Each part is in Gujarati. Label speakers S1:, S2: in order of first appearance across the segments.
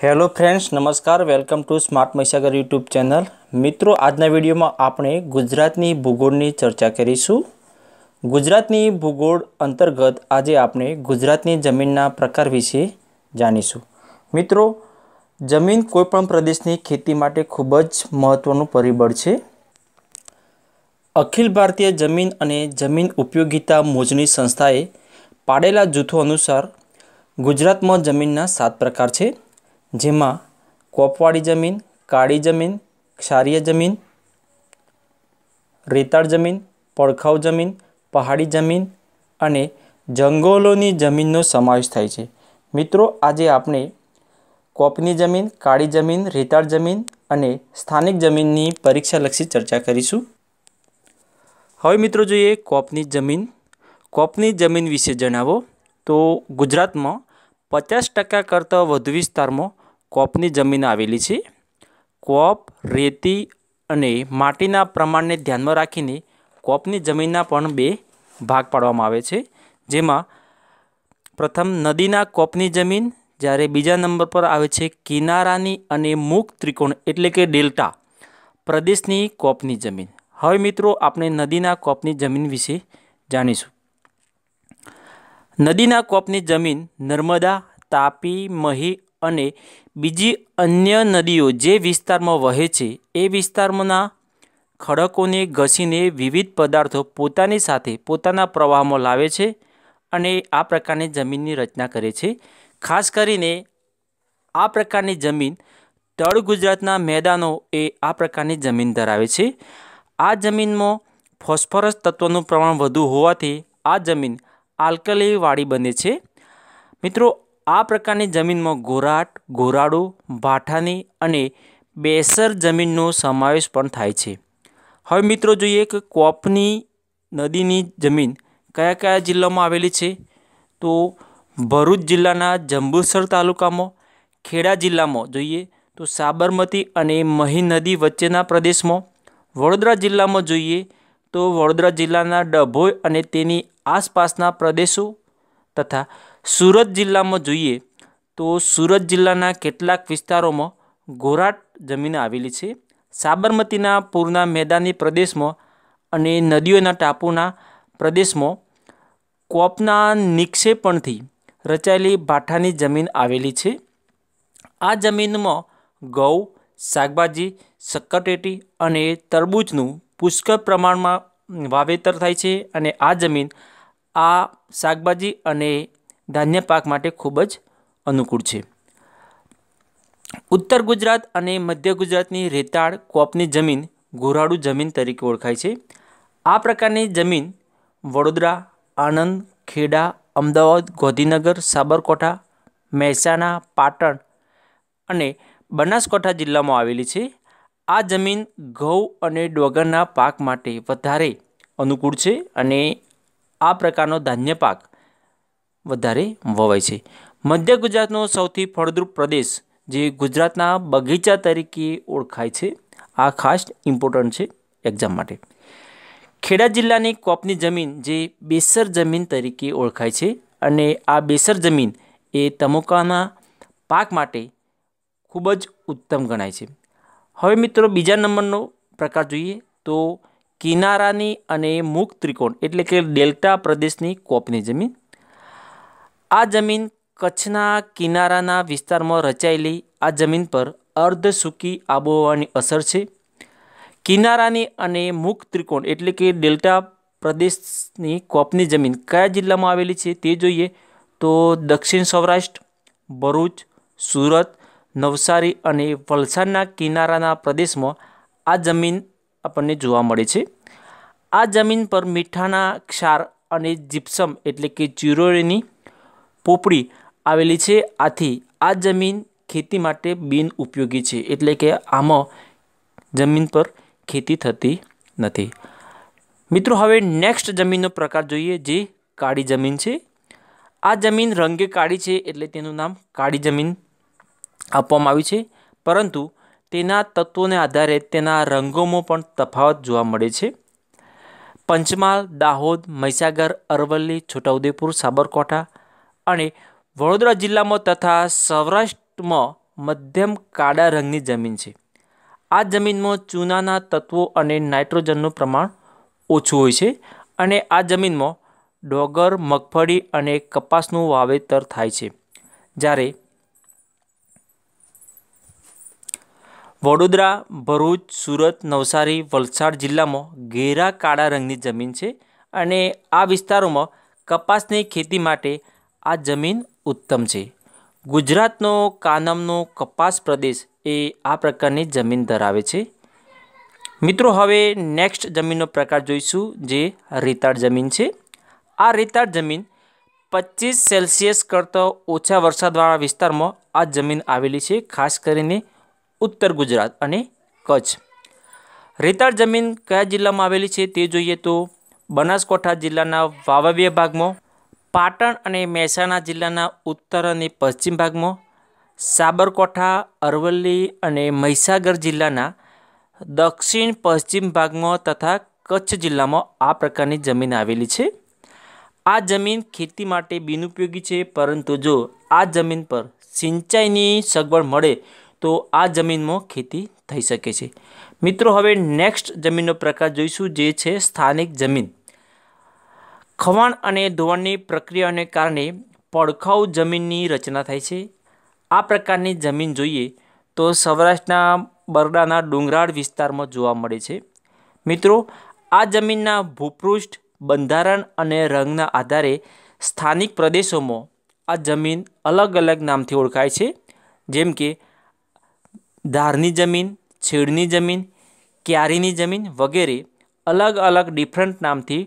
S1: હેલો ફ્રેન્ડ્સ નમસ્કાર welcome to smart Mahisagar YouTube channel મિત્રો આજના વિડીયોમાં આપણે ગુજરાતની ભૂગોળની ચર્ચા કરીશું ગુજરાતની ભૂગોળ અંતર્ગત આજે આપણે ગુજરાતની જમીનના પ્રકાર વિશે જાણીશું મિત્રો જમીન કોઈપણ પ્રદેશની ખેતી માટે ખૂબ જ મહત્ત્વનું પરિબળ છે અખિલ ભારતીય જમીન અને જમીન ઉપયોગિતા મોજણી સંસ્થાએ પાડેલા જૂથો અનુસાર ગુજરાતમાં જમીનના સાત પ્રકાર છે જેમાં કોપવાળી જમીન કાળી જમીન ક્ષારીય જમીન રેતાળ જમીન પડખાઉ જમીન પહાડી જમીન અને જંગલોની જમીનનો સમાવેશ થાય છે મિત્રો આજે આપણે કોપની જમીન કાળી જમીન રેતાળ જમીન અને સ્થાનિક જમીનની પરીક્ષાલક્ષી ચર્ચા કરીશું હવે મિત્રો જોઈએ કોપની જમીન કોપની જમીન વિશે જણાવો તો ગુજરાતમાં પચાસ ટકા કરતાં વધુ વિસ્તારમાં કોપની જમીન આવેલી છે કોપ રેતી અને માટીના પ્રમાણને ધ્યાનમાં રાખીને કોપની જમીનના પણ બે ભાગ પાડવામાં આવે છે જેમાં પ્રથમ નદીના કોપની જમીન જ્યારે બીજા નંબર પર આવે છે કિનારાની અને મુખ ત્રિકોણ એટલે કે ડેલ્ટા પ્રદેશની કોપની જમીન હવે મિત્રો આપણે નદીના કોપની જમીન વિશે જાણીશું નદીના કોપની જમીન નર્મદા તાપી મહી અને બીજી અન્ય નદીઓ જે વિસ્તારમાં વહે છે એ વિસ્તારમાંના ખડકોને ઘસીને વિવિધ પદાર્થો પોતાની સાથે પોતાના પ્રવાહમાં લાવે છે અને આ પ્રકારની જમીનની રચના કરે છે ખાસ કરીને આ પ્રકારની જમીન તળ ગુજરાતના મેદાનો એ આ પ્રકારની જમીન ધરાવે છે આ જમીનમાં ફોસ્ફરસ તત્વનું પ્રમાણ વધુ હોવાથી આ જમીન આલ્કલીવાળી બને છે મિત્રો આ પ્રકારની જમીનમાં ગોરાટ ગોરાડો ભાઠાની અને બેસર જમીનનો સમાવેશ પણ થાય છે હવે મિત્રો જોઈએ કે કોપની નદીની જમીન કયા કયા જિલ્લામાં આવેલી છે તો ભરૂચ જિલ્લાના જંબુસર તાલુકામાં ખેડા જિલ્લામાં જોઈએ તો સાબરમતી અને મહી નદી વચ્ચેના પ્રદેશમાં વડોદરા જિલ્લામાં જોઈએ તો વડોદરા જિલ્લાના ડભોઈ અને તેની આસપાસના પ્રદેશો તથા સુરત જિલ્લામાં જોઈએ તો સુરત જિલ્લાના કેટલાક વિસ્તારોમાં ગોરાટ જમીન આવેલી છે સાબરમતીના પૂરના મેદાની પ્રદેશમાં અને નદીઓના ટાપુના પ્રદેશમાં કોપના નિક્ષેપણથી રચાયેલી ભાઠાની જમીન આવેલી છે આ જમીનમાં ઘઉં શાકભાજી સક્કરટેટી અને તરબૂચનું પુષ્કળ પ્રમાણમાં વાવેતર થાય છે અને આ જમીન આ શાકભાજી અને ધાન્ય પાક માટે ખૂબ જ અનુકૂળ છે ઉત્તર ગુજરાત અને મધ્ય ગુજરાતની રેતાળ કોપની જમીન ઘોરાડુ જમીન તરીકે ઓળખાય છે આ પ્રકારની જમીન વડોદરા આણંદ ખેડા અમદાવાદ ગોધીનગર સાબરકોઠા મહેસાણા પાટણ અને બનાસકાંઠા જિલ્લામાં આવેલી છે આ જમીન ઘઉં અને ડોગરના પાક માટે વધારે અનુકૂળ છે અને આ પ્રકારનો ધાન્ય પાક વધારે વવાય છે મધ્ય ગુજરાતનો સૌથી ફળદ્રુપ પ્રદેશ જે ગુજરાતના બગીચા તરીકે ઓળખાય છે આ ખાસ ઇમ્પોર્ટન્ટ છે એક્ઝામ માટે ખેડા જિલ્લાની કોપની જમીન જે બેસર જમીન તરીકે ઓળખાય છે અને આ બેસર જમીન એ તમોકાના પાક માટે ખૂબ જ ઉત્તમ ગણાય છે હવે મિત્રો બીજા નંબરનો પ્રકાર જોઈએ તો કિનારાની અને મુખ ત્રિકોણ એટલે કે ડેલ્ટા પ્રદેશની કોપની જમીન આ જમીન કચ્છના કિનારાના વિસ્તારમાં રચાયેલી આ જમીન પર અર્ધ સૂકી આબોહવાની અસર છે કિનારાની અને મુખ ત્રિકોણ એટલે કે ડેલ્ટા પ્રદેશની કોપની જમીન કયા જિલ્લામાં આવેલી છે તે જોઈએ તો દક્ષિણ સૌરાષ્ટ્ર ભરૂચ સુરત નવસારી અને વલસાડના કિનારાના પ્રદેશમાં આ જમીન આપણને જોવા મળે છે આ જમીન પર મીઠાના ક્ષાર અને જીપ્સમ એટલે કે ચુરોળીની પોપડી આવેલી છે આથી આ જમીન ખેતી માટે બિન ઉપયોગી છે એટલે કે આમાં જમીન પર ખેતી થતી નથી મિત્રો હવે નેક્સ્ટ જમીનનો પ્રકાર જોઈએ જે કાળી જમીન છે આ જમીન રંગે કાળી છે એટલે તેનું નામ કાળી જમીન આપવામાં આવી છે પરંતુ તેના તત્વોને આધારે તેના રંગોમાં પણ તફાવત જોવા મળે છે પંચમહાલ દાહોદ મહીસાગર અરવલ્લી છોટાઉદેપુર સાબરકાંઠા અને વડોદરા જિલ્લામાં તથા સૌરાષ્ટ્રમાં મધ્યમ કાળા રંગની જમીન છે આ જમીનમાં ચૂનાના તત્વો અને નાઇટ્રોજનનું પ્રમાણ ઓછું હોય છે અને આ જમીનમાં ડોગર મગફળી અને કપાસનું વાવેતર થાય છે જ્યારે વડોદરા ભરૂચ સુરત નવસારી વલસાડ જિલ્લામાં ઘેરા કાળા રંગની જમીન છે અને આ વિસ્તારોમાં કપાસની ખેતી માટે આ જમીન ઉત્તમ છે ગુજરાતનો કાનમનો કપાસ પ્રદેશ એ આ પ્રકારની જમીન ધરાવે છે મિત્રો હવે નેક્સ્ટ જમીનનો પ્રકાર જોઈશું જે રેતાળ જમીન છે આ રેતાળ જમીન પચીસ સેલ્સિયસ કરતાં ઓછા વરસાદવાળા વિસ્તારમાં આ જમીન આવેલી છે ખાસ કરીને ઉત્તર ગુજરાત અને કચ્છ રેતાળ જમીન કયા જિલ્લામાં આવેલી છે તે જોઈએ તો બનાસકાંઠા જિલ્લાના વાવવ્ય ભાગમાં પાટણ અને મહેસાણા જિલ્લાના ઉત્તર અને પશ્ચિમ ભાગમાં સાબરકોઠા અરવલ્લી અને મહીસાગર જિલ્લાના દક્ષિણ પશ્ચિમ ભાગમાં તથા કચ્છ જિલ્લામાં આ પ્રકારની જમીન આવેલી છે આ જમીન ખેતી માટે બિનઉપયોગી છે પરંતુ જો આ જમીન પર સિંચાઈની સગવડ મળે તો આ જમીનમાં ખેતી થઈ શકે છે મિત્રો હવે નેક્સ્ટ જમીનનો પ્રકાર જોઈશું જે છે સ્થાનિક જમીન ખવાણ અને ધોવાણની પ્રક્રિયાને કારણે પડખાઉ જમીનની રચના થાય છે આ પ્રકારની જમીન જોઈએ તો સૌરાષ્ટ્રના બરડાના ડુંગરાળ વિસ્તારમાં જોવા મળે છે મિત્રો આ જમીનના ભૂપૃષ્ઠ બંધારણ અને રંગના આધારે સ્થાનિક પ્રદેશોમાં આ જમીન અલગ અલગ નામથી ઓળખાય છે જેમ કે ધારની જમીન છેડની જમીન ક્યારીની જમીન વગેરે અલગ અલગ ડિફરન્ટ નામથી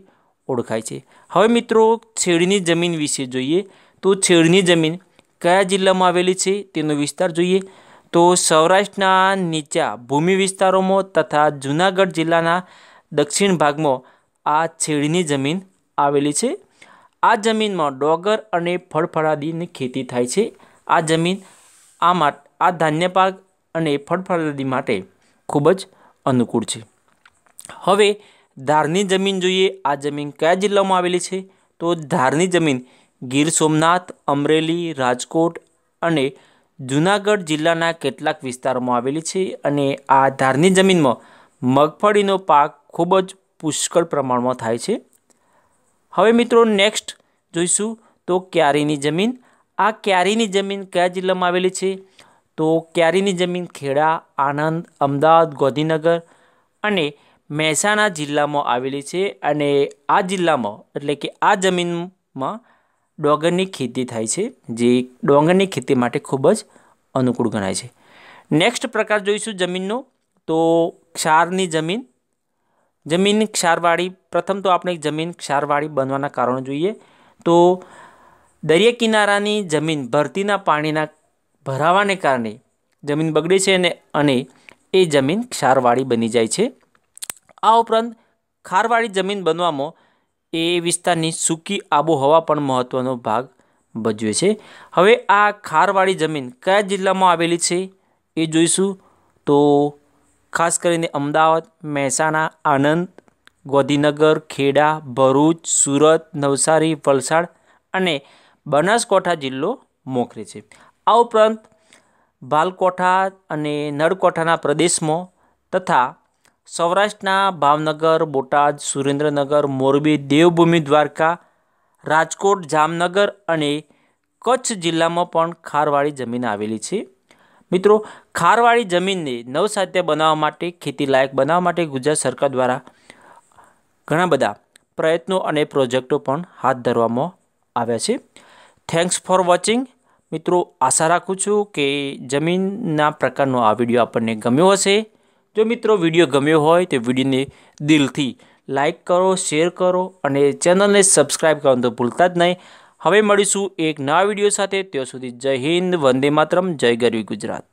S1: ઓળખાય છે હવે મિત્રો છેડની જમીન વિશે જોઈએ તો છેડની જમીન કયા જિલ્લામાં આવેલી છે તેનો વિસ્તાર જોઈએ તો સૌરાષ્ટ્રના નીચા ભૂમિ વિસ્તારોમાં તથા જૂનાગઢ જિલ્લાના દક્ષિણ ભાગમાં આ છેડની જમીન આવેલી છે આ જમીનમાં ડોગર અને ફળફળાદીની ખેતી થાય છે આ જમીન આ માટે આ ધાન્ય પાક અને ફળફળાદી માટે ખૂબ જ અનુકૂળ છે હવે ધારની જમીન જોઈએ આ જમીન કયા જિલ્લામાં આવેલી છે તો ધારની જમીન ગીર સોમનાથ અમરેલી રાજકોટ અને જૂનાગઢ જિલ્લાના કેટલાક વિસ્તારોમાં આવેલી છે અને આ ધારની જમીનમાં મગફળીનો પાક ખૂબ જ પુષ્કળ પ્રમાણમાં થાય છે હવે મિત્રો નેક્સ્ટ જોઈશું તો ક્યારીની જમીન આ ક્યારીની જમીન કયા જિલ્લામાં આવેલી છે તો ક્યારીની જમીન ખેડા આણંદ અમદાવાદ ગોધીનગર અને મહેસાણા જિલ્લામાં આવેલી છે અને આ જિલ્લામાં એટલે કે આ જમીનમાં ડોંગરની ખેતી થાય છે જે ડોંગરની ખેતી માટે ખૂબ જ અનુકૂળ ગણાય છે નેક્સ્ટ પ્રકાર જોઈશું જમીનનો તો ક્ષારની જમીન જમીન ક્ષારવાળી પ્રથમ તો આપણે જમીન ક્ષારવાળી બનવાના કારણો જોઈએ તો દરિયા કિનારાની જમીન ભરતીના પાણીના ભરાવાને કારણે જમીન બગડે છે અને અને એ જમીન ક્ષારવાળી બની જાય છે આ ઉપરાંત ખારવાળી જમીન બનવામાં એ વિસ્તારની સૂકી આબોહવા પણ મહત્ત્વનો ભાગ ભજવે છે હવે આ ખારવાળી જમીન કયા જિલ્લામાં આવેલી છે એ જોઈશું તો ખાસ કરીને અમદાવાદ મહેસાણા આણંદ ગોધીનગર ખેડા ભરૂચ સુરત નવસારી વલસાડ અને બનાસકાંઠા જિલ્લો મોખરે છે આ ઉપરાંત ભાલકોઠા અને નળકોઠાના પ્રદેશમાં તથા સૌરાષ્ટ્રના ભાવનગર બોટાદ સુરેન્દ્રનગર મોરબી દેવભૂમિ દ્વારકા રાજકોટ જામનગર અને કચ્છ જિલ્લામાં પણ ખારવાળી જમીન આવેલી છે મિત્રો ખારવાળી જમીનને નવસાધ્ય બનાવવા માટે ખેતીલાયક બનાવવા માટે ગુજરાત સરકાર દ્વારા ઘણા બધા પ્રયત્નો અને પ્રોજેક્ટો પણ હાથ ધરવામાં આવ્યા છે થેન્ક્સ ફોર વોચિંગ મિત્રો આશા રાખું છું કે જમીનના પ્રકારનો આ વિડીયો આપણને ગમ્યો હશે જો મિત્રો વિડીયો ગમ્યો હોય તો વિડીયોને દિલથી લાઇક કરો શેર કરો અને ચેનલને સબસ્ક્રાઈબ કરવાનું તો ભૂલતા જ નહીં હવે મળીશું એક નવા વિડીયો સાથે ત્યાં સુધી જય હિન્દ વંદે માતરમ જય ગરવી ગુજરાત